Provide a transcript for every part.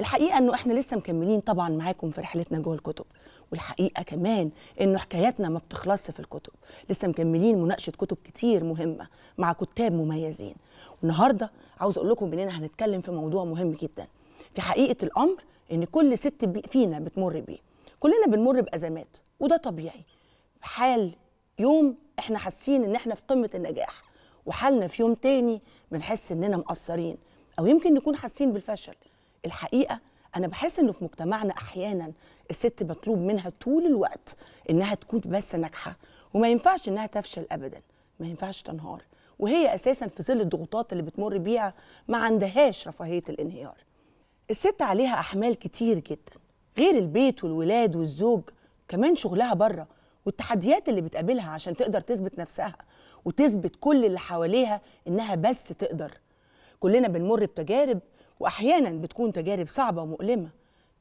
الحقيقه انه احنا لسه مكملين طبعا معاكم في رحلتنا جوه الكتب والحقيقه كمان انه حكاياتنا ما بتخلصش في الكتب لسه مكملين مناقشه كتب كتير مهمه مع كتاب مميزين والنهارده عاوز اقول لكم اننا هنتكلم في موضوع مهم جدا في حقيقه الامر ان كل ست فينا بتمر بيه كلنا بنمر بازمات وده طبيعي حال يوم احنا حاسين ان احنا في قمه النجاح وحالنا في يوم تاني بنحس اننا مقصرين او يمكن نكون حاسين بالفشل الحقيقه انا بحس انه في مجتمعنا احيانا الست مطلوب منها طول الوقت انها تكون بس ناجحه وما ينفعش انها تفشل ابدا ما ينفعش تنهار وهي اساسا في ظل الضغوطات اللي بتمر بيها ما عندهاش رفاهيه الانهيار الست عليها احمال كتير جدا غير البيت والولاد والزوج كمان شغلها بره والتحديات اللي بتقابلها عشان تقدر تثبت نفسها وتثبت كل اللي حواليها انها بس تقدر كلنا بنمر بتجارب واحيانا بتكون تجارب صعبه ومؤلمه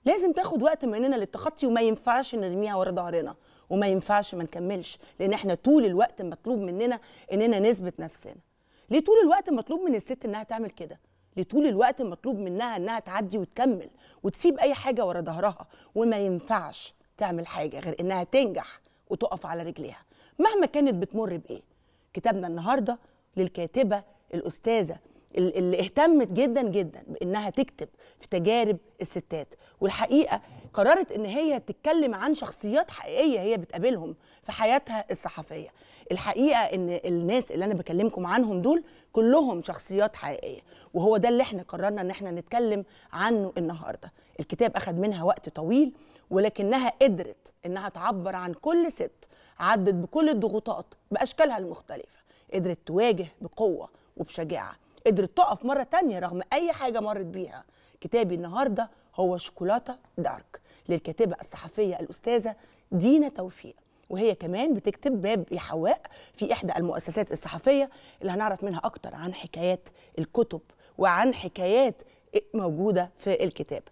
لازم تاخد وقت مننا للتخطي وما ينفعش نرميها ورا ظهرنا وما ينفعش ما نكملش لان احنا طول الوقت مطلوب مننا اننا نثبت نفسنا ليه طول الوقت مطلوب من الست انها تعمل كده ليه طول الوقت مطلوب منها انها تعدي وتكمل وتسيب اي حاجه ورا ظهرها وما ينفعش تعمل حاجه غير انها تنجح وتقف على رجليها مهما كانت بتمر بايه كتابنا النهارده للكاتبه الاستاذه اللي اهتمت جدا جدا بانها تكتب في تجارب الستات والحقيقه قررت ان هي تتكلم عن شخصيات حقيقيه هي بتقابلهم في حياتها الصحفيه الحقيقه ان الناس اللي انا بكلمكم عنهم دول كلهم شخصيات حقيقيه وهو ده اللي احنا قررنا ان احنا نتكلم عنه النهارده الكتاب اخذ منها وقت طويل ولكنها قدرت انها تعبر عن كل ست عدت بكل الضغوطات باشكالها المختلفه قدرت تواجه بقوه وبشجاعه قدرت تقف مره تانية رغم اي حاجه مرت بيها كتابي النهارده هو شوكولاته دارك للكاتبه الصحفيه الاستاذه دينا توفيق وهي كمان بتكتب باب يا حواء في احدى المؤسسات الصحفيه اللي هنعرف منها اكتر عن حكايات الكتب وعن حكايات موجوده في الكتاب